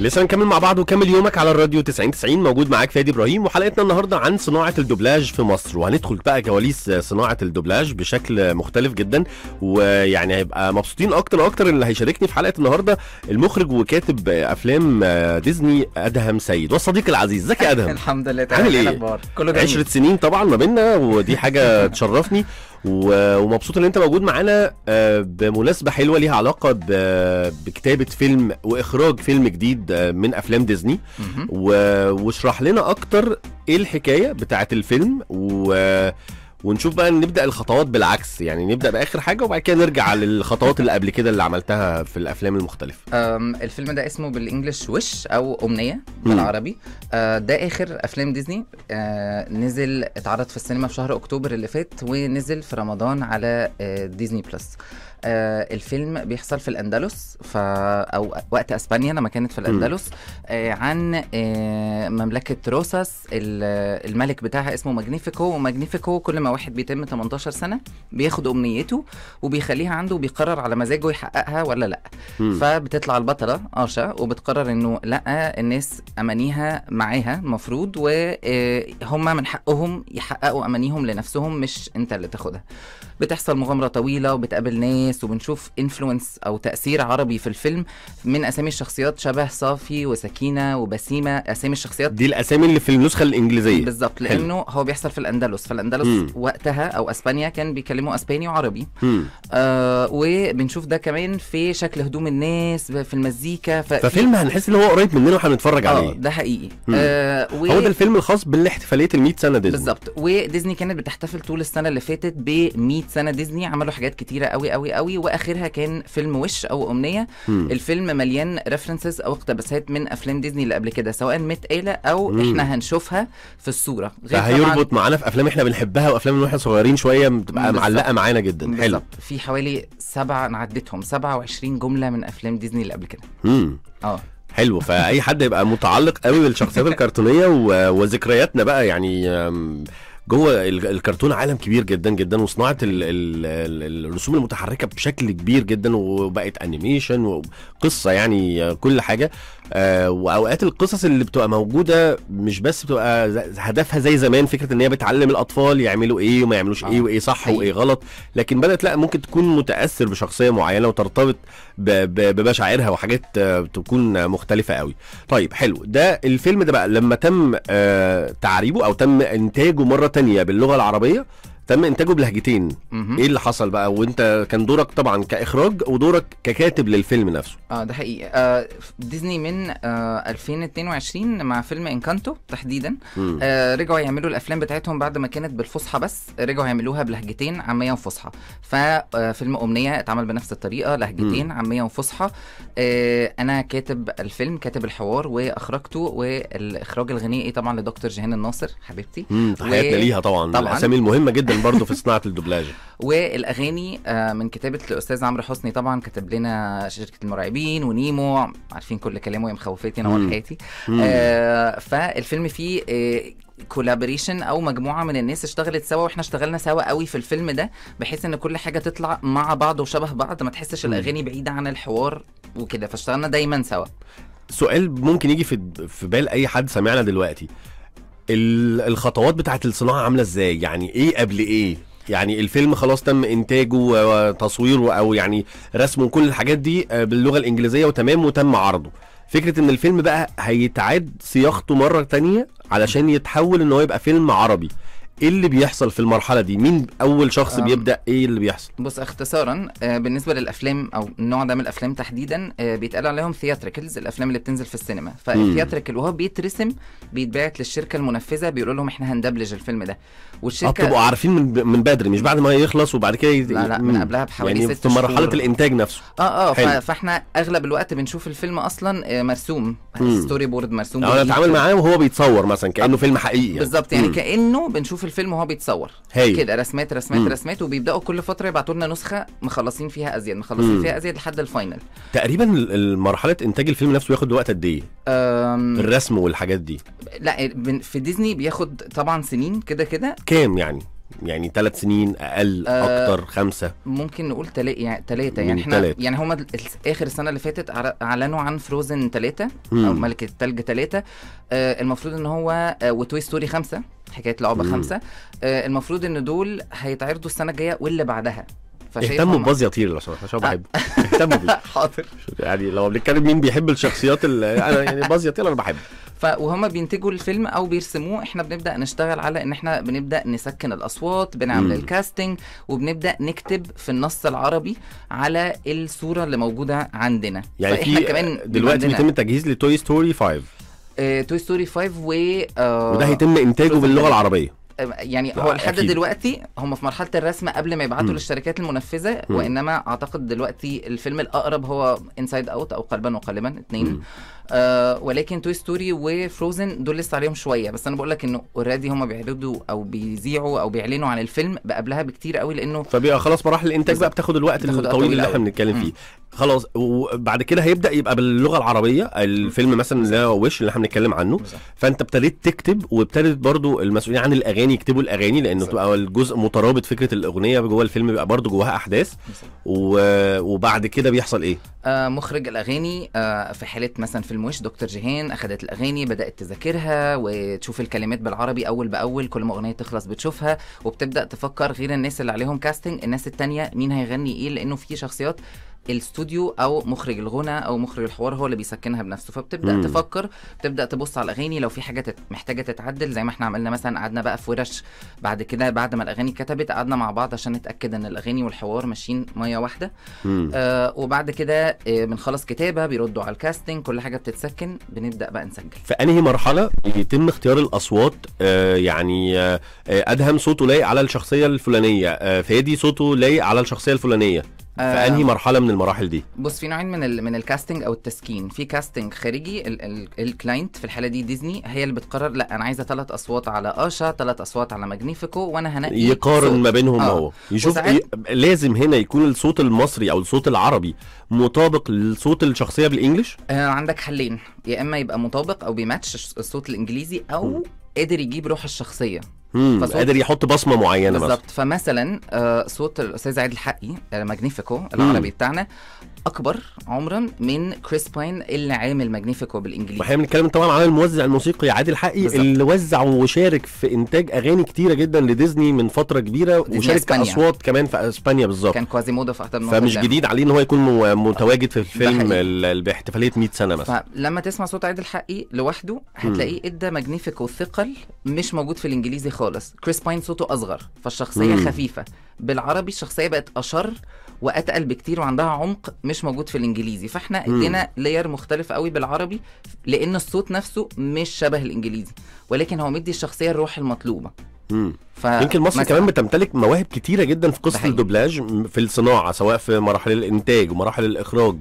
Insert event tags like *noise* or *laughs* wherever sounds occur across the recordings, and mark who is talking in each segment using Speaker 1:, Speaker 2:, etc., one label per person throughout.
Speaker 1: لسه هنكمل مع بعض وكمل يومك على الراديو 90 90 موجود معاك فادي ابراهيم وحلقتنا النهارده عن صناعه الدوبلاج في مصر وهندخل بقى كواليس صناعه الدوبلاج بشكل مختلف جدا ويعني هيبقى مبسوطين اكتر اكتر اللي هيشاركني في حلقه النهارده المخرج وكاتب افلام ديزني ادهم سيد والصديق العزيز زكي ادهم الحمد
Speaker 2: لله تعالى عامل ايه؟, إيه؟ كله جميل. عشرة
Speaker 1: سنين طبعا ما بيننا ودي حاجه تشرفني ومبسوط ان انت موجود معانا آه، بمناسبه حلوه ليها علاقه بكتابه فيلم واخراج فيلم جديد آه، من افلام ديزني واشرح لنا اكتر ايه الحكايه بتاعه الفيلم و ونشوف بقى نبدا الخطوات بالعكس يعني نبدا باخر حاجه وبعد كده نرجع للخطوات اللي قبل كده اللي عملتها في الافلام المختلفه
Speaker 2: الفيلم ده اسمه بالانجلش وش او امنيه بالعربي أه، ده اخر افلام ديزني أه، نزل اتعرض في السينما في شهر اكتوبر اللي فات ونزل في رمضان على أه، ديزني بلس آه الفيلم بيحصل في الاندلس ف او وقت اسبانيا لما كانت في الاندلس آه عن آه مملكه روساس الملك بتاعها اسمه ماجنيفيكو وماجنيفيكو كل ما واحد بيتم 18 سنه بياخد امنيته وبيخليها عنده وبيقرر على مزاجه يحققها ولا لا م. فبتطلع البطله اشا آه، وبتقرر انه لا الناس امانيها معاها المفروض وهم آه، من حقهم يحققوا امانيهم لنفسهم مش انت اللي تاخدها بتحصل مغامره طويله وبتقابل ناس بزنس وبنشوف انفلونس او تاثير عربي في الفيلم من اسامي الشخصيات شبه صافي وسكينه وبسيمه اسامي الشخصيات دي الاسامي اللي في النسخه
Speaker 1: الانجليزيه بالظبط لانه
Speaker 2: هو بيحصل في الاندلس فالاندلس م. وقتها او اسبانيا كان بيتكلموا اسباني وعربي آه وبنشوف ده كمان في شكل هدوم الناس في المزيكا ففيلم هنحس ان هو قريب مننا وهنتفرج آه، عليه اه ده حقيقي آه و... هو ده
Speaker 1: الفيلم الخاص بالاحتفاليه ال 100 سنه ديزني بالظبط
Speaker 2: وديزني كانت بتحتفل طول السنه اللي فاتت ب 100 سنه ديزني عملوا حاجات كتيره قوي قوي قوي قوي واخرها كان فيلم وش او امنيه م. الفيلم مليان ريفرنسز او اقتباسات من افلام ديزني اللي قبل كده سواء متقاله او م. احنا هنشوفها في الصوره غير هيربط
Speaker 1: معانا في افلام احنا بنحبها وافلام واحنا صغيرين شويه بتبقى معلقه معانا جدا حلو
Speaker 2: في حوالي سبعه انا عديتهم 27 جمله من افلام ديزني اللي قبل كده امم اه
Speaker 1: حلو فاي حد يبقى متعلق قوي بالشخصيات الكرتونيه و... وذكرياتنا بقى يعني جوه الكرتون عالم كبير جدا جدا وصناعه الـ الـ الرسوم المتحركه بشكل كبير جدا وبقت انيميشن وقصه يعني كل حاجه آه واوقات القصص اللي بتبقى موجوده مش بس بتبقى هدفها زي زمان فكره ان هي بتعلم الاطفال يعملوا ايه وما يعملوش إيه آه. ايه وايه صح حقيقي. وايه غلط لكن بدات لا ممكن تكون متاثر بشخصيه معينه وترتبط بمشاعرها وحاجات آه، تكون مختلفه قوي طيب حلو ده الفيلم ده بقى لما تم آه تعريبه او تم انتاجه مره تانية باللغه العربيه تم انتاجه بلهجتين مهم. ايه اللي حصل بقى وانت كان دورك طبعا كاخراج ودورك ككاتب للفيلم نفسه
Speaker 2: اه ده حقيقي آه ديزني من آه 2022 مع فيلم انكانتو تحديدا آه رجعوا يعملوا الافلام بتاعتهم بعد ما كانت بالفصحى بس رجعوا يعملوها بلهجتين عاميه وفصحى ففيلم آه، امنيه اتعمل بنفس الطريقه لهجتين عاميه وفصحى آه انا كاتب الفيلم كاتب الحوار واخرجته والاخراج الغنائي طبعا لدكتور جهان الناصر حبيبتي تحياتنا و... ليها طبعا, طبعا. الاسامي المهمه
Speaker 1: جدا ممكن برضو في صناعه الدوبلاج
Speaker 2: والاغاني آه، من كتابه الاستاذ عمرو حسني طبعا كتب لنا شركه المرعبين ونيمو عارفين كل كلامه يا مخوفتي انا وحياتي آه، فالفيلم فيه كولابريشن آه، كولابوريشن او مجموعه من الناس اشتغلت سوا واحنا اشتغلنا سوا قوي في الفيلم ده بحيث ان كل حاجه تطلع مع بعض وشبه بعض ما تحسش الاغاني بعيده عن الحوار وكده فاشتغلنا دايما سوا
Speaker 1: سؤال ممكن يجي في في بال اي حد سامعنا دلوقتي الخطوات بتاعت الصناعه عامله ازاي يعني ايه قبل ايه يعني الفيلم خلاص تم انتاجه وتصويره او يعني رسمه كل الحاجات دي آه، باللغه الانجليزيه وتمام وتم عرضه فكره ان الفيلم بقى هيتعاد صياغته مره تانية علشان يتحول ان هو يبقى فيلم عربي ايه اللي بيحصل في المرحله دي مين اول شخص آه. بيبدا ايه اللي بيحصل
Speaker 2: بص اختصارا آه، بالنسبه للافلام او النوع ده من الافلام تحديدا آه، بيتقال عليهم ثياتريكلز الافلام اللي بتنزل في السينما فالثياتريكل وهو بيترسم بيتبعت للشركه المنفذه بيقولوا لهم احنا هندبلج الفيلم ده والشركه بتبقوا عارفين
Speaker 1: من من بدري مش بعد ما يخلص وبعد كده يت... لا لا من قبلها بحوالي يعني ست في مرحله شهور. الانتاج نفسه
Speaker 2: اه اه حلو. فاحنا اغلب الوقت بنشوف الفيلم اصلا مرسوم ستوري بورد مرسوم يعني بتعامل معاه
Speaker 1: وهو بيتصور مثلا كانه فيلم حقيقي يعني. بالظبط يعني
Speaker 2: كانه بنشوف في الفيلم وهو بيتصور كده رسمات رسمات رسمات وبيبداوا كل فتره يبعتوا لنا نسخه مخلصين فيها ازيد مخلصين فيها ازيد لحد الفاينل
Speaker 1: تقريبا مرحله انتاج الفيلم نفسه ياخد وقت قد ايه الرسم والحاجات دي
Speaker 2: لا في ديزني بياخد طبعا سنين كده كده
Speaker 1: كام يعني يعني ثلاث سنين اقل آه اكتر خمسه
Speaker 2: ممكن نقول يعني تلاتة يعني ثلاثه يعني احنا تلاتة. يعني هما اخر السنه اللي فاتت اعلنوا عن فروزن ثلاثه او ملكه الثلج ثلاثه آه المفروض ان هو آه وتوي ستوري خمسه حكايه لعبه خمسه آه المفروض ان دول هيتعرضوا السنه الجايه واللي بعدها اهتموا بباز
Speaker 1: يطير عشان عشان بحبه آه. اهتموا بيه *laughs* حاضر يعني لو بنتكلم مين بيحب الشخصيات
Speaker 3: اللي انا
Speaker 2: يعني باز يطير انا بحبه فهما بينتجوا الفيلم او بيرسموه احنا بنبدا نشتغل على ان احنا بنبدا نسكن الاصوات بنعمل الكاستنج وبنبدا نكتب في النص العربي على الصوره اللي موجوده عندنا يعني في كمان دلوقتي بيتم
Speaker 1: التجهيز لتوي ستوري 5
Speaker 2: آه، توي ستوري 5 و آه وده هيتم انتاجه باللغه العربيه آه، يعني هو لحد دلوقتي هم في مرحله الرسم قبل ما يبعتوا م. للشركات المنفذه م. وانما اعتقد دلوقتي الفيلم الاقرب هو انسايد اوت او قلبا وقالبا اثنين آه، ولكن توي ستوري وفروزن دول لسه عليهم شويه بس انا بقول لك انه اوريدي هم بيعرضوا او بيذيعوا او بيعلنوا عن الفيلم قبلها بكتير قوي لانه
Speaker 1: فبيبقى خلاص مراحل الانتاج بقى بتاخد الوقت الطويل اللي احنا بنتكلم فيه خلاص وبعد كده هيبدا يبقى باللغه العربيه الفيلم مثلا لا وش اللي احنا بنتكلم عنه فانت ابتديت تكتب وابتدت برضو المسؤولين عن الاغاني يكتبوا الاغاني لانه تبقى الجزء مترابط فكره الاغنيه جوه الفيلم بيبقى برضو جواها احداث و... وبعد كده بيحصل ايه
Speaker 2: آه مخرج الاغاني آه في حاله مثلا الفيلم وش دكتور جيهان اخذت الاغاني بدات تذاكرها وتشوف الكلمات بالعربي اول باول كل ما اغنيه تخلص بتشوفها وبتبدا تفكر غير الناس اللي عليهم كاستنج الناس التانية مين هيغني ايه لانه في شخصيات الاستوديو او مخرج الغنى او مخرج الحوار هو اللي بيسكنها بنفسه فبتبدا مم. تفكر بتبدا تبص على الاغاني لو في حاجه تت... محتاجه تتعدل زي ما احنا عملنا مثلا قعدنا بقى في ورش بعد كده بعد ما الاغاني كتبت قعدنا مع بعض عشان نتاكد ان الاغاني والحوار ماشيين ميه واحده آه وبعد كده آه بنخلص كتابه بيردوا على الكاستنج كل حاجه بتتسكن بنبدا بقى نسجل
Speaker 1: في انهي مرحله يتم اختيار الاصوات آه يعني آه, آه، ادهم صوته لايق على الشخصيه الفلانيه آه فادي صوته لايق على الشخصيه الفلانيه في آه، انهي مرحله من المراحل دي
Speaker 2: بص في نوعين من ال من الكاستنج او التسكين في كاستنج خارجي ال ال الكلاينت في الحاله دي ديزني هي اللي بتقرر لا انا عايزه ثلاث اصوات على اشا ثلاث اصوات على ماجنيفيكو وانا هنقي يقارن ما بينهم آه. هو
Speaker 1: يشوف وساعد... لازم هنا يكون الصوت المصري او الصوت العربي مطابق لصوت الشخصيه بالانجلش
Speaker 2: آه عندك حلين يا اما يبقى مطابق او بيماتش الصوت الانجليزي او م. قادر يجيب روح الشخصيه
Speaker 1: فصوت... قادر يحط بصمه معينه بالظبط
Speaker 2: فمثلا آه صوت الاستاذ عادل حقي آه، ماجنيفيكو العربي بتاعنا اكبر عمرا من كريس باين اللي عامل ماجنيفيكو بالانجليزي واحنا
Speaker 1: بنتكلم طبعا عن الموزع الموسيقي عادل حقي بالزبط. اللي وزع وشارك في انتاج اغاني كتيره جدا لديزني من فتره كبيره وشارك اصوات كمان في اسبانيا بالظبط كان كوازي مودا
Speaker 2: في احد فمش جديد
Speaker 1: عليه ان هو يكون متواجد في الفيلم باحتفاليه 100 سنه مثلا
Speaker 2: فلما تسمع صوت عادل حقي لوحده هتلاقيه ادى ماجنيفيكو ثقل مش موجود في الانجليزي خالص كريس باين صوته اصغر فالشخصيه مم. خفيفه بالعربي الشخصيه بقت اشر واتقل بكتير وعندها عمق مش موجود في الانجليزي فاحنا ادينا لاير مختلف قوي بالعربي لان الصوت نفسه مش شبه الانجليزي ولكن هو مدي الشخصيه الروح المطلوبه ف... يمكن مصر مثلا... كمان
Speaker 1: بتمتلك مواهب كتيره جدا في قصه الدوبلاج في الصناعه سواء في مراحل الانتاج ومراحل الاخراج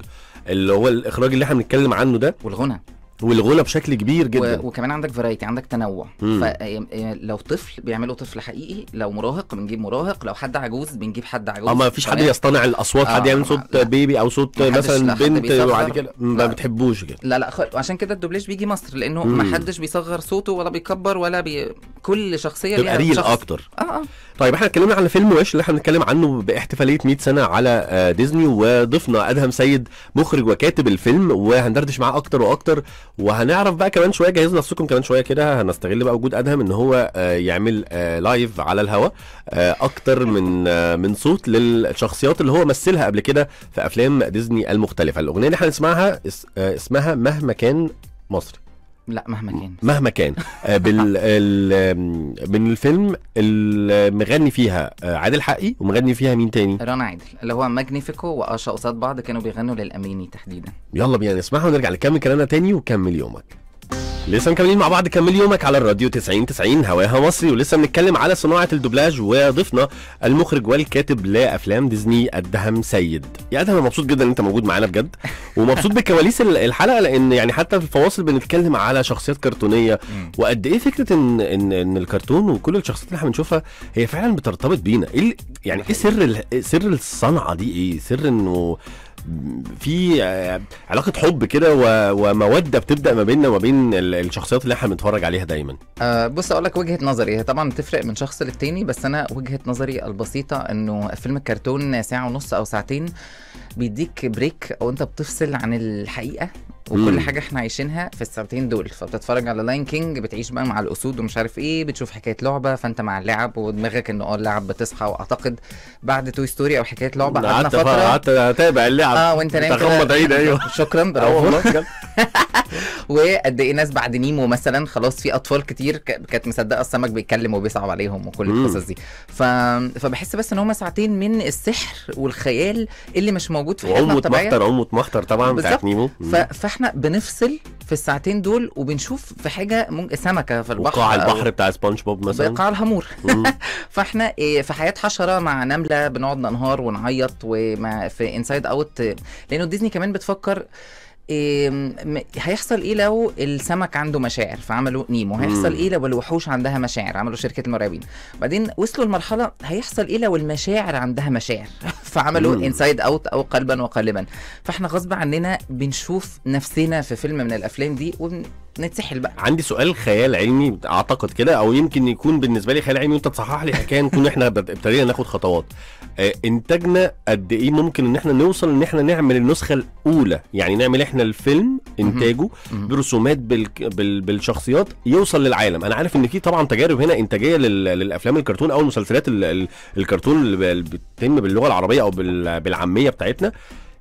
Speaker 1: اللي هو الاخراج اللي احنا بنتكلم عنه ده والغنى
Speaker 2: والغلا بشكل
Speaker 1: كبير جدا
Speaker 2: وكمان عندك فرايتي عندك تنوع فلو آه، يعني، آه، طفل بيعملوا طفل حقيقي لو مراهق بنجيب مراهق لو حد عجوز بنجيب حد عجوز اه ما فيش حد يصطنع الاصوات حد آه، يعمل
Speaker 1: صوت بيبي او صوت مثلا بنت وبعد كده ما بتحبوش كده
Speaker 2: لا لا عشان كده الدوبلاج بيجي مصر لانه ما حدش بيصغر صوته ولا بيكبر ولا بي كل شخصيه ليها ريل شخص. اكتر اه اه
Speaker 1: طيب احنا اتكلمنا عن فيلم وش اللي احنا بنتكلم عنه باحتفاليه 100 سنه على آه، ديزني وضفنا ادهم سيد مخرج وكاتب الفيلم وهندردش معاه اكتر واكتر وهنعرف بقى كمان شويه جهزوا نفسكم كمان شويه كده هنستغل بقى وجود ادهم ان هو آه، يعمل لايف آه، على الهوا اكتر من من صوت للشخصيات اللي هو مثلها قبل كده في افلام ديزني المختلفه الاغنيه اللي هنسمعها اسمها مهما كان مصري
Speaker 2: لا مهما كان
Speaker 1: مهما كان آه، بال *laughs* من
Speaker 2: الفيلم المغني فيها آه، عادل حقي ومغني فيها مين تاني؟ رنا عادل اللي هو ماجنيفيكو وقشا قصاد بعض كانوا بيغنوا للاميني تحديدا يلا بينا نسمعها ونرجع نكمل كلامنا تاني
Speaker 1: وكمل يومك لسه مكملين مع بعض كمل يومك على الراديو 90 90 هواها مصري ولسه بنتكلم على صناعه الدوبلاج وضيفنا المخرج والكاتب لافلام ديزني ادهم سيد يا ادهم انا مبسوط جدا ان انت موجود معانا بجد *laughs* ومبسوط بكواليس الحلقه لان يعني حتى في الفواصل بنتكلم على شخصيات كرتونيه وقد ايه فكره ان ان ان الكرتون وكل الشخصيات اللي احنا بنشوفها هي فعلا بترتبط بينا ايه يعني ايه سر إيه سر الصنعه دي ايه سر انه في آه، علاقه حب كده وموده بتبدا ما بيننا وما بين الشخصيات اللي احنا بنتفرج عليها دايما
Speaker 2: أه بص اقول لك وجهه نظري هي طبعا بتفرق من شخص للتاني بس انا وجهه نظري البسيطه انه فيلم الكرتون ساعه ونص او ساعتين بيديك بريك او انت بتفصل عن الحقيقه وكل حاجه احنا عايشينها في الساعتين دول فبتتفرج على لاين كينج بتعيش بقى مع الاسود ومش عارف ايه بتشوف حكايه لعبه فانت مع اللعب ودماغك ان اه اللعب بتصحى واعتقد بعد توي ستوري او حكايه لعبه قعدنا فتره قعدت
Speaker 1: اتابع اللعب اه وانت نايم تغمض عيد ايوه *laughs*
Speaker 2: شكرا آه، برافو *laughs* وقد ايه ناس بعد نيمو مثلا خلاص في اطفال كتير كانت مصدقه السمك بيتكلم وبيصعب عليهم وكل القصص دي ف... فبحس بس ان هما ساعتين من السحر والخيال اللي مش موجود في حياتنا الطبيعيه وعموت
Speaker 1: محتر طبعا بتاعت نيمو ف...
Speaker 2: فاحنا بنفصل في الساعتين دول وبنشوف في حاجه ممكن سمكه في البحر قاع البحر
Speaker 1: بتاع سبونج بوب مثلا قاع
Speaker 2: الهامور *laughs* فاحنا إيه، في حياه حشره مع نمله بنقعد ننهار ونعيط في انسايد اوت لانه ديزني كمان بتفكر إيه هيحصل ايه لو السمك عنده مشاعر فعملوا نيمو هيحصل ايه لو الوحوش عندها مشاعر عملوا شركه المرعبين بعدين وصلوا لمرحله هيحصل ايه لو المشاعر عندها مشاعر *laughs* فعملوا انسايد اوت او قلبا وقالبا فاحنا غصب عننا بنشوف نفسنا في فيلم من الافلام دي نتسحل بقى
Speaker 1: عندي سؤال خيال علمي اعتقد كده او يمكن يكون بالنسبه لي خيال علمي وانت تصحح لي حكايه نكون احنا ابتدينا ناخد خطوات آه، انتاجنا قد ايه ممكن ان احنا نوصل ان احنا نعمل النسخه الاولى يعني نعمل احنا احنا الفيلم انتاجه برسومات بال... بالشخصيات يوصل للعالم انا عارف ان في طبعا تجارب هنا انتاجيه لل... للافلام الكرتون او المسلسلات ال... ال... الكرتون اللي بتتم باللغه العربيه او بال... بالعاميه بتاعتنا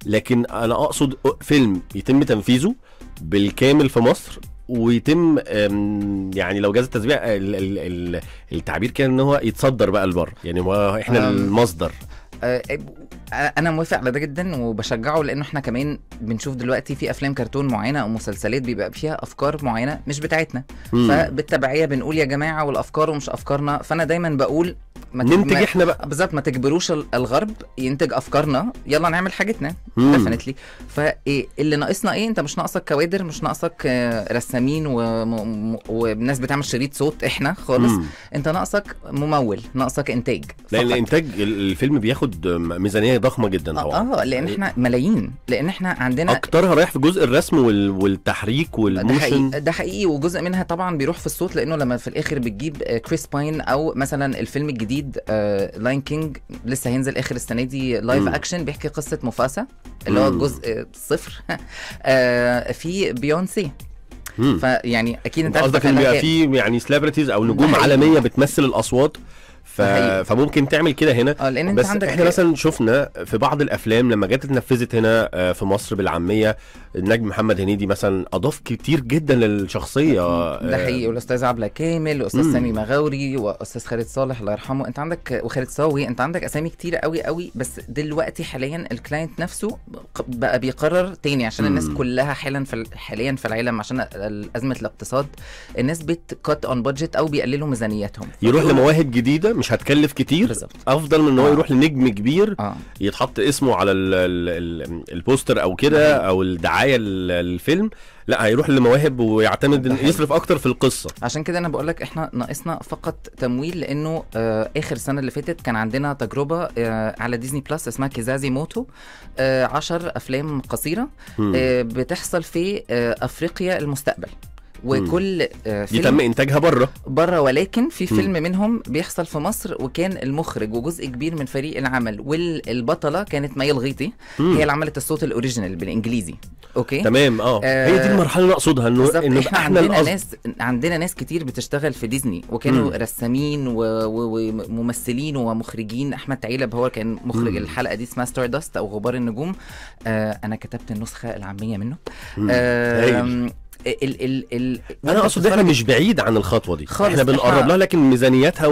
Speaker 1: لكن انا اقصد فيلم يتم تنفيذه بالكامل في مصر ويتم يعني لو جاز التسبيع التعبير كان ان هو يتصدر بقى لبره يعني هو احنا المصدر
Speaker 2: آه، انا موافق على ده جدا وبشجعه لانه احنا كمان بنشوف دلوقتي في افلام كرتون معينه او مسلسلات بيبقى فيها افكار معينه مش بتاعتنا مم. فبالتبعيه بنقول يا جماعه والافكار ومش افكارنا فانا دايما بقول ما ننتج ما... احنا بقى بالظبط ما تجبروش الغرب ينتج افكارنا يلا نعمل حاجتنا ديفنتلي فاللي ناقصنا ايه انت مش ناقصك كوادر مش ناقصك آه، رسامين وناس بتعمل شريط صوت احنا خالص مم. انت ناقصك ممول ناقصك انتاج
Speaker 1: لان الانتاج الفيلم بياخد ميزانيه ضخمه جدا
Speaker 2: طبعا اه لان احنا ملايين لان احنا عندنا
Speaker 1: اكترها رايح في جزء الرسم والتحريك والموشن ده حقيقي.
Speaker 2: ده حقيقي وجزء منها طبعا بيروح في الصوت لانه لما في الاخر بتجيب كريس آه، باين او مثلا الفيلم الجديد اكيد آه لاين كينج لسه هينزل اخر السنه دي لايف اكشن بيحكي قصه مفاسا اللي هو الجزء آه، صفر *laughs* آه في بيونسي فيعني اكيد انت قصدك ان بيبقى في
Speaker 1: يعني سليبرتيز او نجوم *laughs* عالميه بتمثل الاصوات ف... فممكن تعمل كده هنا اه لان انت بس عندك احنا مثلا شفنا في بعض الافلام لما جت اتنفذت هنا آه، في مصر بالعاميه النجم محمد هنيدي مثلا اضاف كتير جدا للشخصيه آه، ده حقيقي
Speaker 2: والاستاذ عبله كامل والاستاذ سامي مغاوري واستاذ خالد صالح الله يرحمه انت عندك وخالد صاوي انت عندك اسامي كتير قوي قوي بس دلوقتي حاليا الكلاينت نفسه بقى بيقرر تاني عشان الناس كلها حالا في حاليا في العالم عشان ازمه الاقتصاد الناس بتكت اون بادجت او بيقللوا ميزانياتهم يروح
Speaker 1: لمواهب جديده مش هتكلف كتير بالزبط. افضل من ان هو آه. يروح لنجم كبير آه. يتحط اسمه على الـ الـ الـ البوستر او كده او الدعايه للفيلم لا هيروح
Speaker 2: لمواهب ويعتمد ان يصرف اكتر في القصه عشان كده انا بقول لك احنا ناقصنا فقط تمويل لانه آه اخر سنه اللي فاتت كان عندنا تجربه آه على ديزني بلس اسمها كيزازي موتو 10 آه افلام قصيره آه بتحصل في آه افريقيا المستقبل وكل آه، فيلم يتم انتاجها بره بره ولكن في فيلم منهم بيحصل في مصر وكان المخرج وجزء كبير من فريق العمل والبطله كانت مي الغيطي هي اللي عملت الصوت الاوريجينال بالانجليزي اوكي تمام اه, آه، هي دي المرحله اللي اقصدها انه ان احنا, احنا عندنا الأصد... ناس عندنا ناس كتير بتشتغل في ديزني وكانوا مم. رسامين وممثلين ومخرجين احمد تعيلب هو كان مخرج مم. الحلقه دي اسمها ستار داست او غبار النجوم آه انا كتبت النسخه العاميه منه آه ال ال ال
Speaker 1: انا اقصد احنا مش بعيد عن الخطوه دي احنا بنقرب لها لكن ميزانيتها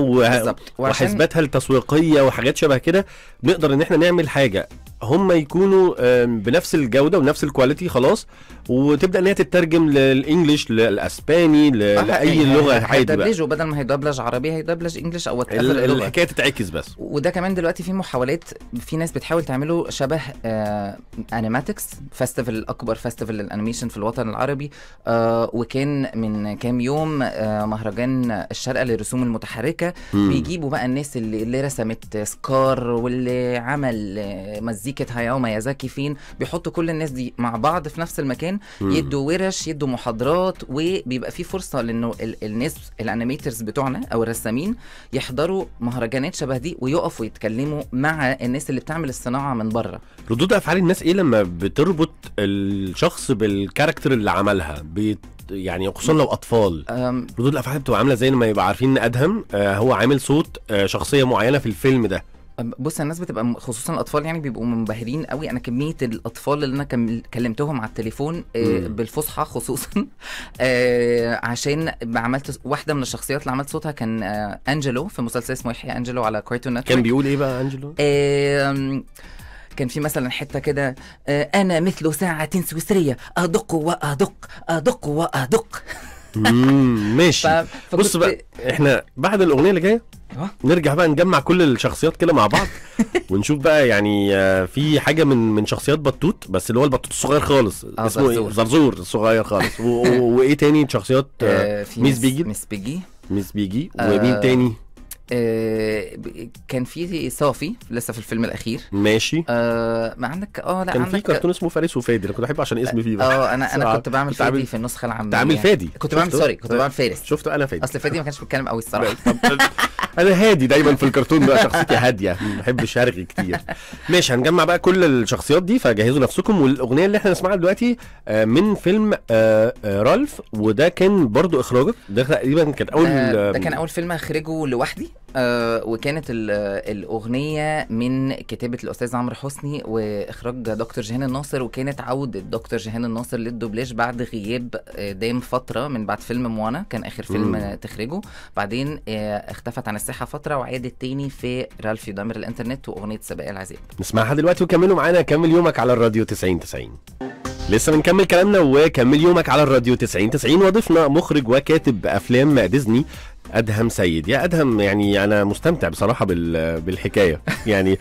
Speaker 1: وحسباتها التسويقيه وحاجات شبه كده نقدر ان احنا نعمل حاجه هم يكونوا بنفس الجوده ونفس الكواليتي خلاص وتبدا ان هي تترجم للانجلش للاسباني آه، لاي لغه عادي بدل ما,
Speaker 2: بدل ما هيدبلج عربي هيدبلج انجلش او الحكايه
Speaker 1: تتعكس بس
Speaker 2: وده كمان دلوقتي في محاولات في ناس بتحاول تعمله شبه آه انيماتكس فيستيفال اكبر فيستيفال للانيميشن في الوطن العربي آه وكان من كام يوم آه مهرجان الشرقه للرسوم المتحركه بيجيبوا بقى الناس اللي, اللي رسمت سكار واللي عمل آه، مزيكا سيكت هاياو مايازاكي فين بيحطوا كل الناس دي مع بعض في نفس المكان يدوا ورش يدوا محاضرات وبيبقى في فرصه لانه الناس الانيميترز بتوعنا او الرسامين يحضروا مهرجانات شبه دي ويقفوا يتكلموا مع الناس اللي بتعمل الصناعه من بره
Speaker 1: ردود افعال الناس ايه لما بتربط الشخص بالكاركتر اللي عملها بيت يعني خصوصا لو اطفال ردود الافعال بتبقى عامله زي لما يبقى عارفين ان ادهم آه هو عامل صوت آه شخصيه معينه في الفيلم ده
Speaker 2: بص الناس بتبقى خصوصا الاطفال يعني بيبقوا منبهرين قوي انا كميه الاطفال اللي انا كلمتهم على التليفون آه، بالفصحى خصوصا *laughs* آه، عشان عملت واحده من الشخصيات اللي عملت صوتها كان آه، انجلو في مسلسل اسمه يحيى انجلو على كارتون نتورك كان بيقول ايه بقى انجلو؟ كان في مثلا حته كده انا مثل ساعه سويسريه ادق وادق ادق وادق *laughs*
Speaker 1: ماشي بص بقى احنا بعد الاغنيه اللي جايه اه. نرجع بقى نجمع كل الشخصيات كده مع بعض *laughs* ونشوف بقى يعني آه، في حاجه من من شخصيات بطوط بس اللي هو البطوط الصغير خالص آه اسمه ايه زرزور الصغير خالص *laughs* وايه تاني شخصيات آه, آه، ميس بيجي ميس بيجي ميس بيجي ومين تاني
Speaker 2: آه، كان في صافي لسه في الفيلم الاخير ماشي آه ما عندك اه لا كان في كرتون
Speaker 1: اسمه فارس وفادي انا كنت بحبه عشان اسمي فيه اه انا انا كنت بعمل كنت فادي في النسخه العاميه انت عامل يعني. فادي كنت بعمل سوري كنت بعمل
Speaker 2: فارس شفته انا فادي اصل فادي ما كانش بيتكلم قوي الصراحه
Speaker 1: انا هادي دايما في *laughs* الكرتون بقى شخصيتي هاديه ما بحبش ارغي كتير ماشي هنجمع بقى كل الشخصيات دي فجهزوا نفسكم والاغنيه اللي احنا نسمعها دلوقتي آه، من فيلم آه، آه، رالف وده كان برضو اخراجك ده تقريبا كان اول ده كان اول
Speaker 2: فيلم اخرجه لوحدي آه وكانت الاغنيه من كتابه الاستاذ عمرو حسني واخراج دكتور جيهان الناصر وكانت عوده دكتور جيهان الناصر للدوبلاج بعد غياب آه، دام فتره من بعد فيلم موانا كان اخر فيلم مم. تخرجه بعدين آه اختفت عن الساحه فتره وعادت تاني في رالف يدمر الانترنت واغنيه سباق العذاب
Speaker 1: نسمعها دلوقتي وكملوا معانا كمل يومك على الراديو 90 90 لسه بنكمل كلامنا وكمل يومك على الراديو 90 90 وضيفنا مخرج وكاتب افلام ديزني ادهم سيد يا ادهم يعني انا مستمتع بصراحه بالحكايه يعني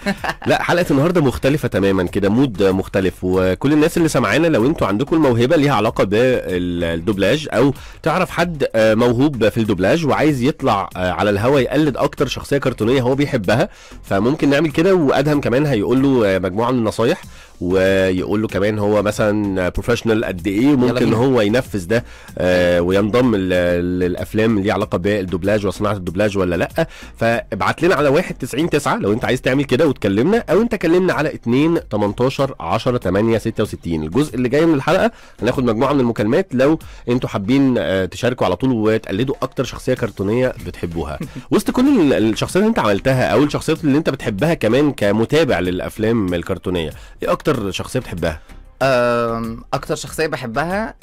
Speaker 1: لا حلقه النهارده مختلفه تماما كده مود مختلف وكل الناس اللي سمعانا لو انتوا عندكم الموهبه ليها علاقه بالدوبلاج او تعرف حد آه، موهوب في الدوبلاج وعايز يطلع آه، على الهوا يقلد اكتر شخصيه كرتونيه هو بيحبها فممكن نعمل كده وادهم كمان هيقول له آه، مجموعه من النصايح ويقول له كمان هو مثلا بروفيشنال قد ايه وممكن هو ينفذ ده آه، وينضم للافلام ليها علاقه بالدوبلاج وصناعه الدوبلاج ولا لا فابعت لنا على 199 9 لو انت عايز تعمل كده وتكلمنا او انت كلمنا على 2 18 10 8 66 الجزء اللي جاي من الحلقه هناخد مجموعه من المكالمات لو انتوا حابين آه، تشاركوا على طول وتقلدوا اكتر شخصيه كرتونيه بتحبوها *laughs* وسط كل الشخصيات اللي انت عملتها او الشخصيات اللي انت بتحبها كمان كمتابع للافلام الكرتونيه
Speaker 2: ايه اكتر اكتر شخصيه بتحبها اكتر شخصيه بحبها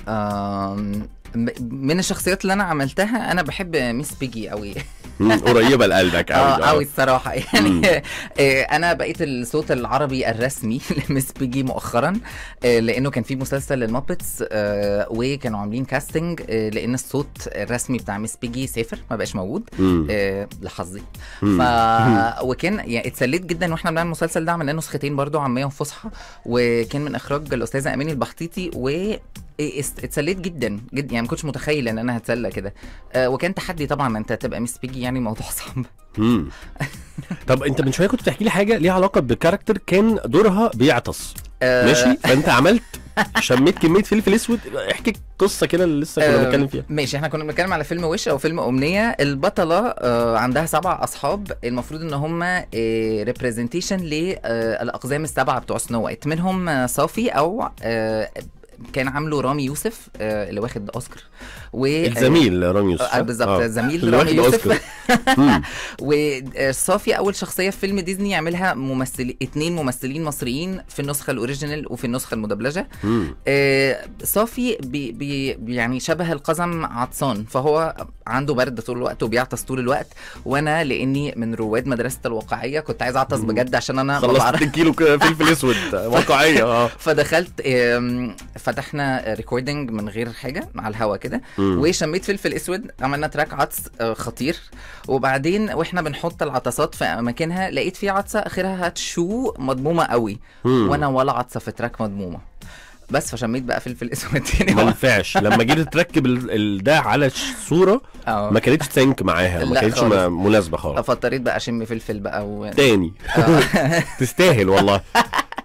Speaker 2: من الشخصيات اللي انا عملتها انا بحب ميس بيجي قوي قريبه
Speaker 1: لقلبك قوي قوي آه، آه.
Speaker 2: الصراحه *laughs* يعني آه، انا بقيت الصوت العربي الرسمي *laughs* لميس بيجي مؤخرا لانه كان في مسلسل للمابتس وكانوا عاملين كاستنج لان الصوت الرسمي بتاع ميس بيجي سافر ما بقاش موجود لحظي ف وكان يعني اتسليت جدا واحنا بنعمل المسلسل ده عملنا نسختين برضو عاميه وفصحى وكان من اخراج الاستاذه اماني البحطيطي و اتسليت جدا جدا يعني ما كنتش متخيل ان انا هتسلى كده آه، وكان تحدي طبعا انت تبقى ميس بيجي يعني موضوع *laughs* صعب
Speaker 1: طب انت من شويه كنت بتحكي لي حاجه ليها علاقه بكاركتر كان دورها بيعطس آه. ماشي فانت عملت شميت كميه فلفل اسود احكي قصه كده اللي
Speaker 2: لسه كنا بنتكلم فيها ماشي احنا كنا بنتكلم على فيلم وش او فيلم امنيه البطله آه، عندها سبع اصحاب المفروض ان هم ريبريزنتيشن آه، للاقزام آه، السبعه بتوع سنو وايت منهم صافي او كان عامله رامي يوسف آه، اللي واخد اوسكار و آه، الزميل رامي يوسف آه بالظبط آه. زميل رامي يوسف وصافي *laughs* آه، اول شخصيه في فيلم ديزني يعملها ممثل اثنين ممثلين مصريين في النسخه الاوريجينال وفي النسخه المدبلجه آه صافي بي بي يعني شبه القزم عطسان فهو عنده برد طول الوقت وبيعطس طول الوقت وانا لاني من رواد مدرسه الواقعيه كنت عايز اعطس بجد عشان انا خلصت
Speaker 1: كيلو فلفل اسود
Speaker 2: *laughs* واقعيه اه فدخلت فتحنا ريكوردنج من غير حاجه على الهوا كده وشميت فلفل اسود عملنا تراك عطس آه، خطير وبعدين واحنا بنحط العطسات في اماكنها لقيت في عطسه اخرها هتشو مضمومه قوي مم. وانا ولا عطسه في تراك مضمومه بس فشميت بقى فلفل *laughs* اسود تاني
Speaker 1: ما ينفعش لما جيت تركب ده على الصوره آه. ما كانتش تسنك معاها ما كانتش مناسبه خالص
Speaker 2: فاضطريت بقى اشم فلفل بقى و... تاني
Speaker 1: آه. *laughs* تستاهل والله *laughs*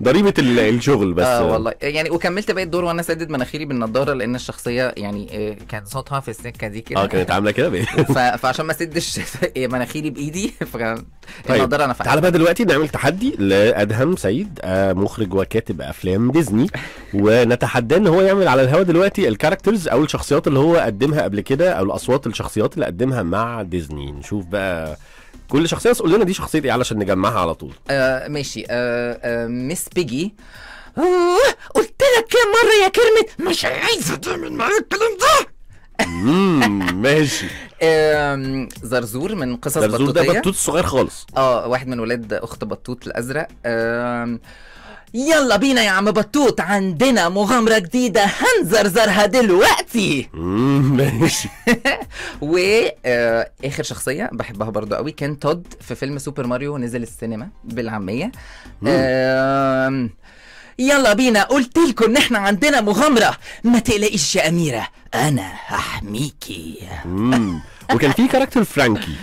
Speaker 1: ضريبه الشغل بس اه والله
Speaker 2: يعني وكملت باقي الدور وانا سدد مناخيري بالنضاره لان الشخصيه يعني آه، كان صوتها في السكه دي كده اه كانت عامله كده *laughs* فعشان ما اسدش *laughs* إيه، مناخيري بايدي فكان
Speaker 1: طيب، النضاره نفعت تعالى بقى دلوقتي نعمل تحدي لادهم سيد آه، مخرج وكاتب افلام ديزني *laughs* ونتحداه ان هو يعمل على الهوا دلوقتي الكاركترز او الشخصيات اللي هو قدمها قبل كده او الاصوات الشخصيات اللي قدمها مع ديزني نشوف بقى كل شخصيه بس قول لنا دي شخصيه ايه علشان نجمعها على طول
Speaker 2: آه ماشي آه آه مس بيجي قلت لك كام مره يا كرمت مش عايزه تعمل معايا الكلام ده *laughs* ماشي زرزور من قصص زرزور بطوطيه ده بطوط صغير خالص اه واحد من ولاد اخت بطوط الازرق آه يلا بينا يا عم بطوط عندنا مغامرة جديدة هنزرزرها دلوقتي ماشي *laughs* و آه، آخر شخصية بحبها برضو قوي كان تود في فيلم سوبر ماريو نزل السينما بالعامية يلا بينا قلت لكم ان احنا عندنا مغامرة ما تقلقيش يا أميرة أنا هحميكي وكان في *laughs* كاركتر فرانكي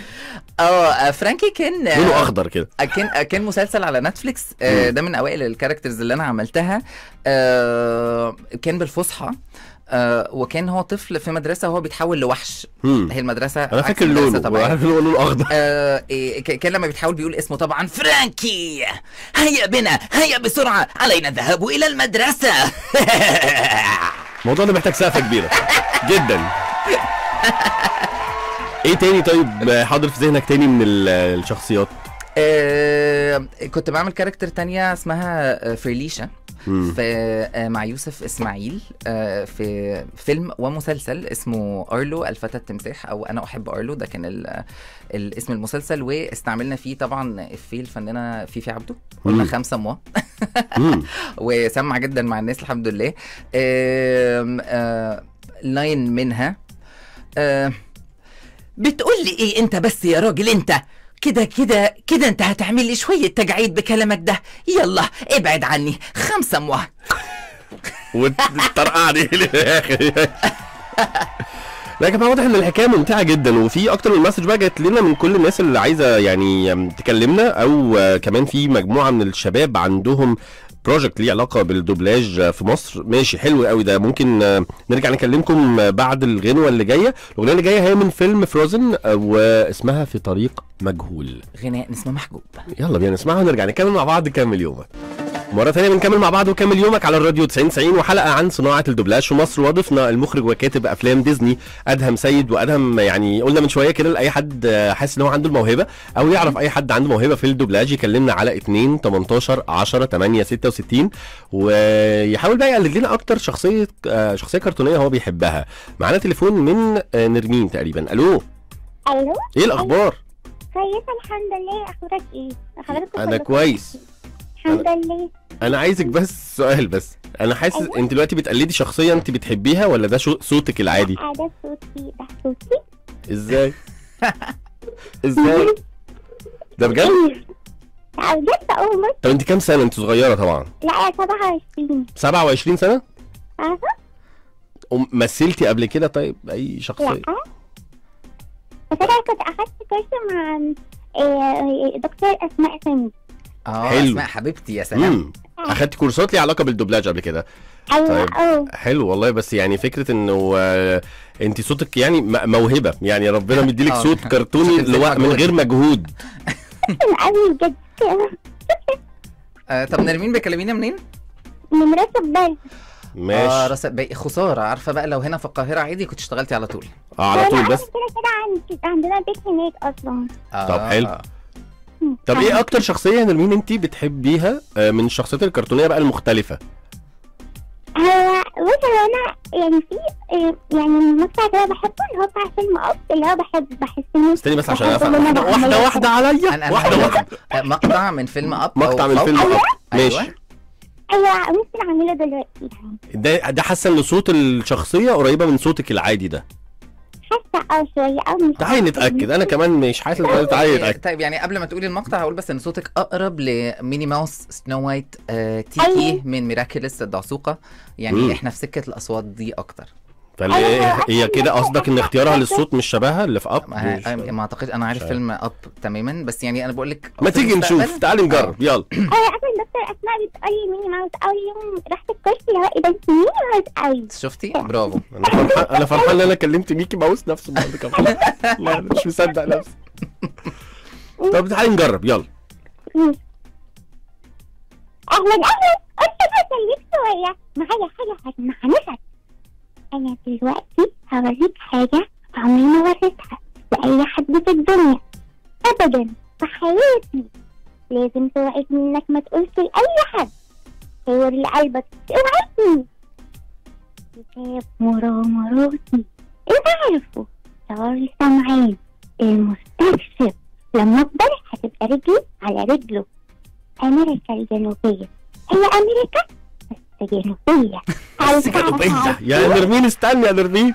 Speaker 2: آه،, اه فرانكي كان آه، لونه اخضر كده آه، كان كان مسلسل على نتفليكس ده من اوائل الكاركترز اللي انا عملتها كان بالفصحى وكان هو طفل في مدرسه وهو بيتحول لوحش مم. هي المدرسه انا فاكر لونه انا لونه اخضر آه إيه، كان لما بيتحول بيقول اسمه طبعا فرانكي هيا بنا هيا بسرعه علينا الذهاب الى المدرسه
Speaker 1: الموضوع ده محتاج سقفه كبيره *laughs*
Speaker 2: جدا ايه تاني طيب حاضر في ذهنك تاني من الشخصيات آه كنت بعمل كاركتر تانية اسمها آه، فريليشا في آه، مع يوسف اسماعيل آه، في فيلم ومسلسل اسمه ارلو الفتى التمساح او انا احب ارلو ده كان الاسم المسلسل واستعملنا فيه طبعا في الفنانه فيفي عبده قلنا خمسه موا *laughs* وسمع جدا مع الناس الحمد لله لاين منها بتقولي ايه انت بس يا راجل انت كده كده كده انت هتعمل لي شوية تجعيد بكلامك ده يلا ابعد عني خمسة موه
Speaker 1: *laughs* وتطرقعني اخي لا يا جماعه واضح ان الحكايه ممتعه جدا وفي اكتر من مسج بقى جت لنا من كل الناس اللي عايزه يعني تكلمنا او كمان في مجموعه من الشباب عندهم بروجكت ليه علاقه بالدوبلاج في مصر ماشي حلو قوي ده ممكن آه، نرجع نكلمكم آه، بعد الغنوه اللي جايه الاغنيه اللي جايه هي من فيلم فروزن آه، واسمها في طريق
Speaker 2: مجهول غناء نسمه محجوب
Speaker 1: يلا بينا نسمعها ونرجع نكمل مع بعض كمل يومك مرة ثانية بنكمل مع بعض وكمل يومك على الراديو 90 90 وحلقة عن صناعة الدوبلاج في مصر وضفنا المخرج وكاتب أفلام ديزني أدهم سيد وأدهم يعني قلنا من شوية كده لأي حد حاسس إن هو عنده الموهبة أو يعرف أي حد عنده موهبة في الدوبلاج يكلمنا على 2 18 10 8 66 ويحاول بقى يقلد لنا أكتر شخصية آه، شخصية كرتونية هو بيحبها معانا تليفون من آه، نرمين تقريبا ألو ألو إيه الأخبار؟
Speaker 3: كويسة الحمد لله أخبارك إيه؟ أنا كويس الحمد لله
Speaker 1: انا عايزك بس سؤال بس انا حاسس أيوة. انت دلوقتي بتقلدي شخصيه انت بتحبيها ولا ده شو... صوتك العادي لا
Speaker 3: ده صوتي ده صوتي
Speaker 1: ازاي ازاي ده بجد
Speaker 3: لا اول مره
Speaker 1: طب انت كام سنه انت صغيره طبعا
Speaker 3: لا 27
Speaker 1: 27 سنه اها مثلتي قبل كده
Speaker 3: طيب اي شخصيه لا بس كنت اخدت كورس مع آه، دكتور اسماء سامي اه حلو اسماء حبيبتي يا سلام اخدت
Speaker 1: كورسات ليها علاقه بالدوبلاج قبل كده
Speaker 3: أيوة، طيب أيوة.
Speaker 1: حلو والله بس يعني فكره انه آه، انت صوتك يعني موهبه يعني ربنا مديلك *laughs* آه. صوت كرتوني من غير مجهود
Speaker 2: آه، طب نرمين بيكلمينا منين؟ من راس باي ماشي اه راس الباي خساره عارفه بقى لو هنا في القاهره عادي كنت اشتغلتي على طول اه على طول بس
Speaker 3: كده عندنا بيت هناك اصلا طب حلو طب ايه
Speaker 1: اكتر شخصيه يا نرمين انت بتحبيها آه، من الشخصيات الكرتونيه بقى المختلفه
Speaker 3: هو آه، بص هو انا يعني في آه، يعني
Speaker 2: المقطع ده بحبه اللي هو بتاع فيلم اب اللي هو بحب بحس انه
Speaker 3: استني
Speaker 1: بس عشان افهم
Speaker 2: واحده واحده عليا واحده واحده مقطع من فيلم اب مقطع من فيلم اب أيوة. ماشي ايوه ممكن اعمله دلوقتي يعني.
Speaker 1: ده ده حاسه ان صوت الشخصيه قريبه من صوتك العادي ده
Speaker 2: حاسه اه شويه او مش
Speaker 1: تعالي نتاكد انا كمان مش حاسس طيب، تعالي نتاكد
Speaker 2: طيب يعني قبل ما تقولي المقطع هقول بس ان صوتك اقرب لميني ماوس سنو وايت آه، تيكي أيه. من ميراكلس الدعسوقه يعني مم. احنا في سكه الاصوات دي اكتر طيب هي, أيوة، أيوة، هي كده قصدك ان اختيارها للصوت مش شبهها اللي في اب ما, ما اعتقد انا عارف فيلم اب تماما بس يعني انا بقول لك ما تيجي نشوف تعالي نجرب يلا انا عارفه دكتور اسماء بتقول لي ميني ماوس او يوم رحت الكرسي هو ايه ده ميني ماوس اي شفتي
Speaker 1: برافو انا فرحان ان انا كلمت ميكي ماوس نفسه بعد كمان *laughs* لا مش مصدق نفسي *laughs* طب تعالي نجرب يلا
Speaker 3: اهلا اهلا انت بقى شويه معايا حاجه هسمعها نفسك أنا دلوقتي هوريك حاجة عمري ما وريتها لأي حد في الدنيا أبدا في حياتي لازم توعدني إنك ما تقولش لأي حد صور لقلبك اوعدني كتاب مغامراتي انت إيه عارفه صار سمعان المستكشف لما اكبر هتبقى رجلي على رجله امريكا الجنوبيه هي امريكا جنوبية *laughs*
Speaker 1: يا نرمين استني يا نرمين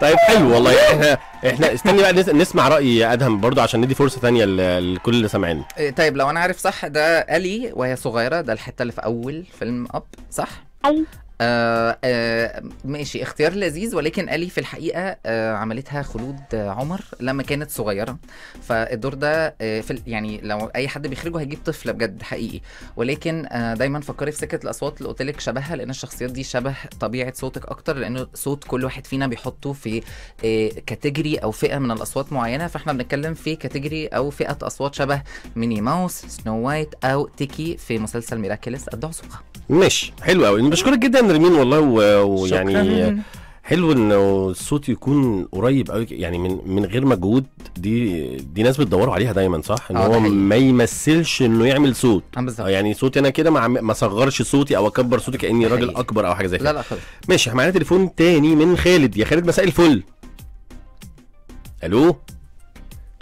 Speaker 1: طيب حلو والله احنا احنا استني بقى نسمع رأي ادهم برضه عشان ندي فرصة ثانية لكل اللي سامعين
Speaker 2: إيه، طيب لو انا عارف صح ده الي وهي صغيرة ده الحتة اللي في اول فيلم اب صح؟ آه آه ماشي اختيار لذيذ ولكن الي في الحقيقه آه عملتها خلود آه، عمر لما كانت صغيره فالدور ده آه في يعني لو اي حد بيخرجه هيجيب طفله بجد حقيقي ولكن آه دايما فكري في سكه الاصوات اللي قلت لك شبهها لان الشخصيات دي شبه طبيعه صوتك اكتر لان صوت كل واحد فينا بيحطه في آه كاتيجري او فئه من الاصوات معينه فاحنا بنتكلم في كاتيجري او فئه اصوات شبه ميني ماوس سنو وايت او تيكي في مسلسل ميراكلس الدعسوقه
Speaker 1: ماشي حلو قوي بشكرك جدا شكرا والله ويعني حلو ان الصوت يكون قريب قوي يعني من من غير مجهود دي دي ناس بتدوروا عليها دايما صح ان آه، هو ما يمثلش انه يعمل صوت آه، آه، يعني صوتي انا كده ما صغرش صوتي او اكبر صوتي كاني راجل اكبر او حاجه زي كده لا لا خالص ماشي احنا معانا تليفون تاني من خالد يا خالد مساء الفل الو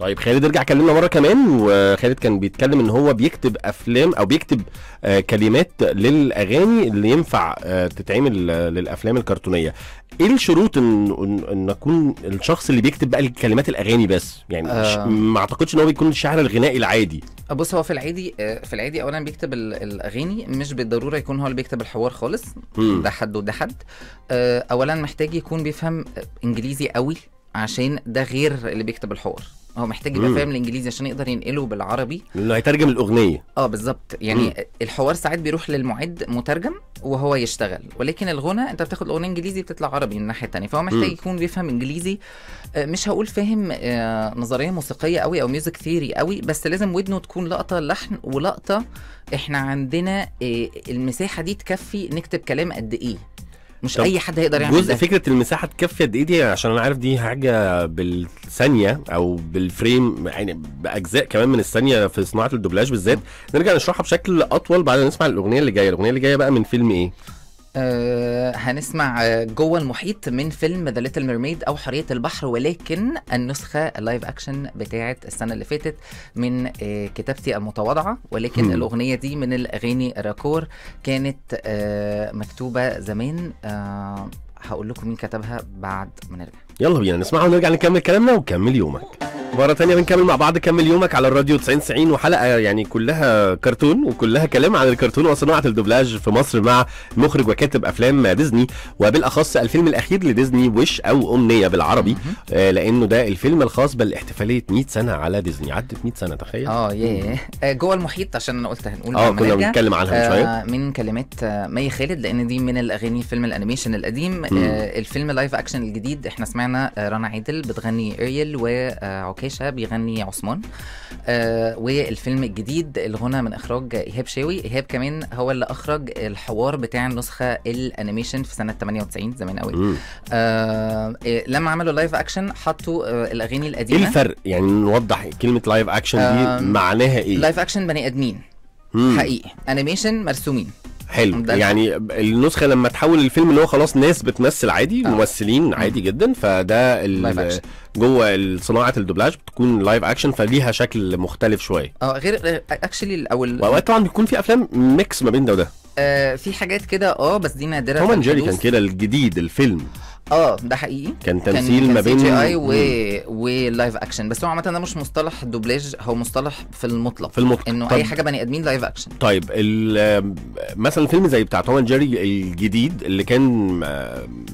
Speaker 1: طيب خالد ارجع كلمنا مره كمان وخالد كان بيتكلم ان هو بيكتب افلام او بيكتب آه، كلمات للاغاني اللي ينفع آه، تتعمل آه، للافلام الكرتونيه ايه الشروط ان ان اكون الشخص اللي بيكتب بقى كلمات الاغاني بس يعني آه. ما اعتقدش ان هو بيكون الشاعر الغنائي العادي
Speaker 2: بص هو في العادي في العادي اولا بيكتب الاغاني مش بالضروره يكون هو اللي بيكتب الحوار خالص ده حد وده حد اولا محتاج يكون بيفهم انجليزي قوي عشان ده غير اللي بيكتب الحوار هو محتاج يبقى فاهم الانجليزي عشان يقدر ينقله بالعربي
Speaker 1: انه هيترجم الاغنيه اه بالظبط
Speaker 2: يعني مم. الحوار ساعات بيروح للمعد مترجم وهو يشتغل ولكن الغنى انت بتاخد الاغنيه انجليزي بتطلع عربي من الناحيه الثانيه فهو محتاج يكون بيفهم انجليزي آه، مش هقول فاهم آه، نظريه موسيقيه قوي او ميوزك ثيري قوي بس لازم ودنه تكون لقطه لحن ولقطه احنا عندنا آه، المساحه دي تكفي نكتب كلام قد ايه مش اي حد هيقدر يعمل جزء فكره
Speaker 1: المساحه تكفي قد ايه دي عشان انا عارف دي حاجه بالثانيه او بالفريم يعني باجزاء كمان من الثانيه في صناعه الدوبلاج بالذات نرجع نشرحها بشكل اطول بعد ما نسمع الاغنيه اللي جايه الاغنيه اللي جايه بقى من فيلم ايه
Speaker 2: آه، هنسمع جوه المحيط من فيلم ذا ليتل ميرميد او حريه البحر ولكن النسخه اللايف اكشن بتاعه السنه اللي فاتت من آه، كتابتي المتواضعه ولكن م. الاغنيه دي من الاغاني راكور كانت آه، مكتوبه زمان هقول لكم مين كتبها بعد ما نرجع
Speaker 1: يلا بينا نسمعها ونرجع نكمل كلامنا وكمل يومك مرة تانية بنكمل مع بعض كمل يومك على الراديو 90 90 وحلقة يعني كلها كرتون وكلها كلام عن الكرتون وصناعة الدوبلاج في مصر مع مخرج وكاتب أفلام ديزني وبالأخص الفيلم الأخير لديزني وش أو أمنية بالعربي آه لأنه ده الفيلم الخاص بالاحتفالية 100 سنة على ديزني عدت 100 سنة تخيل اه ياه
Speaker 2: جوه المحيط عشان أنا قلت هنقول اه كنا بنتكلم عنها من شوية آه، من كلمات آه، مي خالد لأن دي من الأغاني فيلم الأنيميشن القديم آه الفيلم لايف أكشن الجديد احنا سمعنا آه، رنا عادل بتغني اريل وعقاب وكيشة بيغني عثمان آه والفيلم الجديد الغنى من اخراج ايهاب شاوي ايهاب كمان هو اللي اخرج الحوار بتاع النسخه الانيميشن في سنه 98 زمان قوي آه إيه، لما عملوا لايف اكشن حطوا آه الاغاني القديمه ايه الفرق
Speaker 1: يعني نوضح كلمه لايف اكشن دي آه معناها ايه
Speaker 2: لايف اكشن بني ادمين حقيقي انيميشن مرسومين
Speaker 1: حلو يعني النسخه لما تحول الفيلم اللي هو خلاص ناس بتمثل عادي آه. ممثلين عادي جدا فده جوه صناعه الدوبلاج بتكون لايف اكشن فليها شكل مختلف شويه
Speaker 2: اه غير اكشلي آه، او
Speaker 1: طبعا بيكون في افلام ميكس ما بين ده وده
Speaker 2: آه في حاجات كده اه بس دي نادره توم اند جيري كان كده
Speaker 1: الجديد الفيلم
Speaker 2: اه ده حقيقي كان تمثيل كان ما بين جي اي ولايف اكشن بس هو عامه ده مش مصطلح دوبلاج هو مصطلح في المطلق في المطلق انه اي حاجه بني ادمين لايف اكشن
Speaker 1: طيب مثلا فيلم زي بتاع توم جيري الجديد اللي كان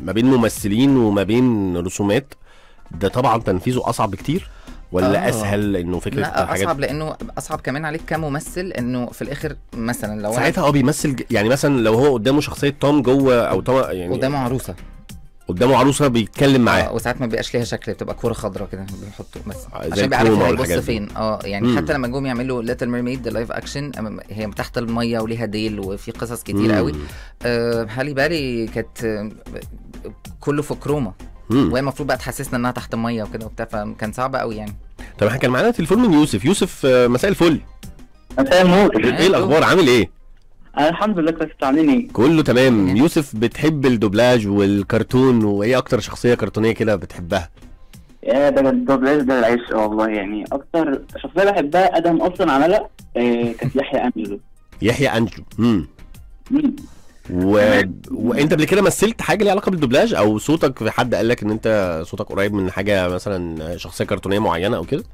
Speaker 1: ما بين ممثلين وما بين رسومات ده طبعا تنفيذه اصعب بكتير ولا آه. اسهل لانه فكره لا الحاجات اصعب
Speaker 2: لانه اصعب كمان عليك كممثل انه في الاخر مثلا لو ساعتها اه
Speaker 1: بيمثل يعني مثلا لو هو
Speaker 2: قدامه شخصيه توم جوه او توم يعني قدامه عروسه قدامه عروسه بيتكلم معاه اه وساعات ما بيبقاش ليها شكل بتبقى كوره خضراء كده بيحطوا بس آه، عشان بيعرفوا يبص فين اه يعني مم. حتى لما جم يعملوا ليتل ميرميد لايف اكشن هي تحت الميه وليها ديل وفي قصص كتير مم. قوي آه هالي بالي كانت كله في كروما وهي المفروض بقى تحسسنا انها تحت الميه وكده وبتاع فكان صعب قوي يعني
Speaker 1: طب احنا كان معانا تليفون من يوسف يوسف آه، مساء الفل مساء النور
Speaker 2: ايه الاخبار عامل ايه انا الحمد لله كويس عاملين ايه
Speaker 1: كله تمام يوسف بتحب الدوبلاج والكرتون وايه اكتر شخصيه كرتونيه كده
Speaker 3: بتحبها ايه ده الدوبلاج ده العيش والله يعني اكتر شخصيه بحبها ادهم اصلا عملها آه، كانت يحيى انجلو
Speaker 1: *laughs* يحيى انجلو امم و... وانت قبل كده مثلت حاجه ليها علاقه بالدوبلاج او صوتك في حد قال لك ان انت صوتك قريب من حاجه مثلا شخصيه كرتونيه معينه او كده؟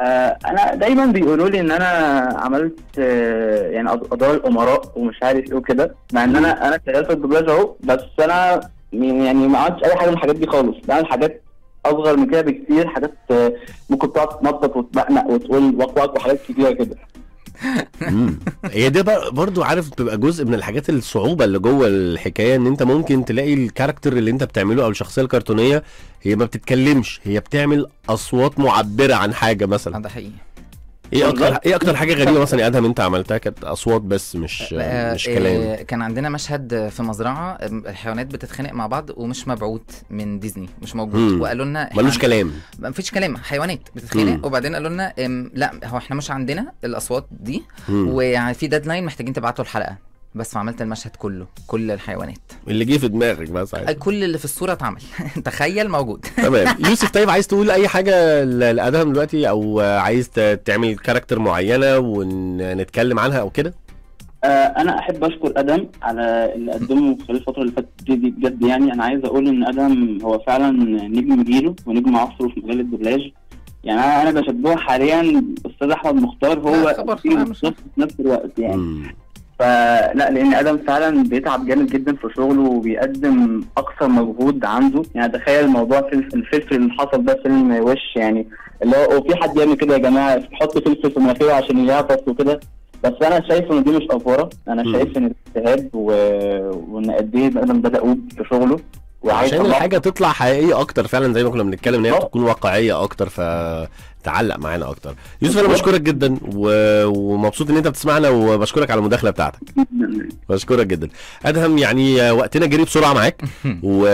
Speaker 3: آه انا دايما بيقولوا لي ان انا عملت آه يعني ادوار الامراء ومش عارف ايه وكده مع ان انا انا شغال في الدوبلاج اهو بس انا يعني ما عملتش اي حاجه من الحاجات دي خالص بعمل حاجات اصغر من كده بكتير حاجات آه، ممكن تقعد تنطط وتبقنق وتقول وقواق وحاجات كتيره كده
Speaker 1: هي دي برضو عارف بتبقى جزء من الحاجات الصعوبه اللي جوه الحكايه ان انت ممكن تلاقي الكاركتر اللي انت بتعمله او الشخصيه الكرتونيه هي ما بتتكلمش هي بتعمل اصوات معبره عن حاجه مثلا آه، ده حقيقي
Speaker 2: ايه اكتر ايه اكتر حاجه غريبه مثلا
Speaker 1: يا ادهم انت عملتها كانت اصوات بس مش آه، آه، مش كلام آه،
Speaker 2: كان عندنا مشهد في مزرعه الحيوانات بتتخانق مع بعض ومش مبعوت من ديزني مش موجود وقالوا لنا ملوش كلام مفيش كلام حيوانات بتتخانق وبعدين قالوا لنا لا هو احنا مش عندنا الاصوات دي وفي ديدلاين محتاجين تبعتوا الحلقه بس فعملت المشهد كله كل الحيوانات اللي جه في دماغك بس عايز. كل اللي في الصوره اتعمل *laughs* تخيل موجود تمام *laughs*
Speaker 1: يوسف طيب عايز تقول اي حاجه لادهم دلوقتي او عايز تعمل كاركتر معينه ونتكلم عنها او كده
Speaker 3: آه، انا احب اشكر ادم على اللي قدمه خلال الفتره اللي فاتت دي بجد يعني انا عايز اقول ان ادم هو فعلا نجم جيله ونجم عصره في مجال الدبلاج يعني انا انا بشبهه حاليا استاذ احمد مختار هو في نفس الوقت يعني فلا لان ادم فعلا بيتعب جامد جدا في شغله وبيقدم اقصى مجهود عنده يعني تخيل موضوع الفلفل اللي حصل ده فيلم وش يعني اللي هو في حد يعمل كده يا جماعه تحط فلفل في مناخيره عشان يعطس وكده بس انا شايف ان دي مش افوره انا م. شايف ان ده اجتهاد و... وان قد ايه ادم ده دؤوب في شغله عشان الحاجه
Speaker 1: تطلع حقيقيه اكتر فعلا زي ما كنا بنتكلم ان هي تكون واقعيه اكتر ف تعلق معانا اكتر يوسف انا بشكرك جدا و... ومبسوط ان انت بتسمعنا وبشكرك على المداخله بتاعتك *laughs* بشكرك جدا ادهم يعني وقتنا جري بسرعه معاك *laughs* و...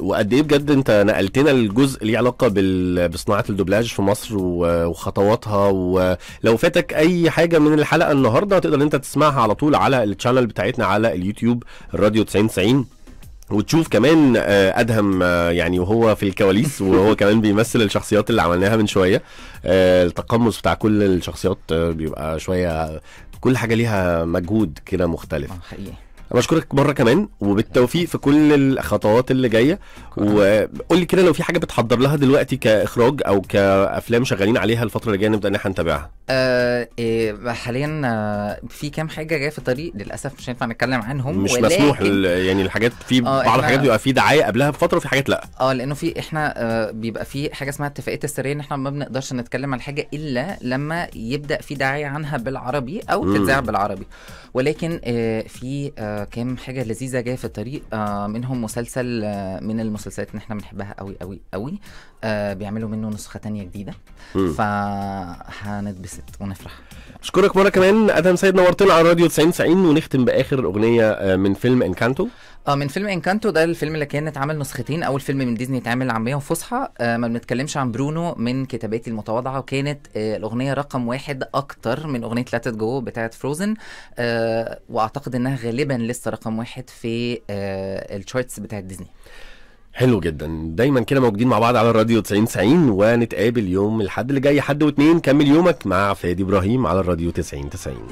Speaker 1: وقد ايه بجد انت نقلتنا الجزء ليه علاقه بال... بصناعه الدوبلاج في مصر و... وخطواتها ولو فاتك اي حاجه من الحلقه النهارده تقدر انت تسمعها على طول على التشانل بتاعتنا على اليوتيوب الراديو 9090 وتشوف كمان آه، ادهم آه، يعني وهو في الكواليس *laughs* وهو كمان بيمثل الشخصيات اللي عملناها من شويه آه، التقمص بتاع كل الشخصيات بيبقى شويه كل حاجه ليها مجهود كده مختلف حقيقي بشكرك مره كمان وبالتوفيق في كل الخطوات اللي جايه وقول لي كده لو في حاجه بتحضر لها دلوقتي كاخراج او كافلام شغالين عليها الفتره اللي جايه نبدا ان احنا نتابعها
Speaker 2: آه إيه حاليا آه، في كام حاجه جايه في الطريق للاسف مش هينفع نتكلم عنهم مش ولكن... مسموح
Speaker 1: يعني الحاجات في آه بعض الحاجات بيبقى في دعايه قبلها بفتره وفي حاجات لا
Speaker 2: اه لانه في احنا آه بيبقى في حاجه اسمها اتفاقيه السريه ان احنا ما بنقدرش نتكلم عن حاجه الا لما يبدا في دعايه عنها بالعربي او تتذاع بالعربي ولكن آه في آه كام حاجه لذيذه جايه في الطريق آه منهم مسلسل آه من المسلسلات اللي احنا بنحبها قوي قوي قوي آه بيعملوا منه نسخه تانية جديده فهنتبسط ونفرح
Speaker 1: اشكرك مره كمان ادهم سيد نورتنا على راديو 90 90 ونختم باخر اغنيه آه، من
Speaker 2: فيلم انكانتو اه من فيلم انكانتو ده الفيلم اللي كان اتعمل نسختين اول فيلم من ديزني اتعمل عاميه وفصحى آه ما بنتكلمش عن برونو من كتاباتي المتواضعه وكانت آه الاغنيه رقم واحد اكتر من اغنيه لاتت جو بتاعه فروزن آه واعتقد انها غالبا لسه رقم واحد في آه التشارتس بتاعه ديزني
Speaker 1: حلو جدا دايما كده موجودين مع بعض على الراديو 90 90 ونتقابل يوم الحد اللي جاي حد واتنين كمل يومك مع فادي ابراهيم على الراديو 90 90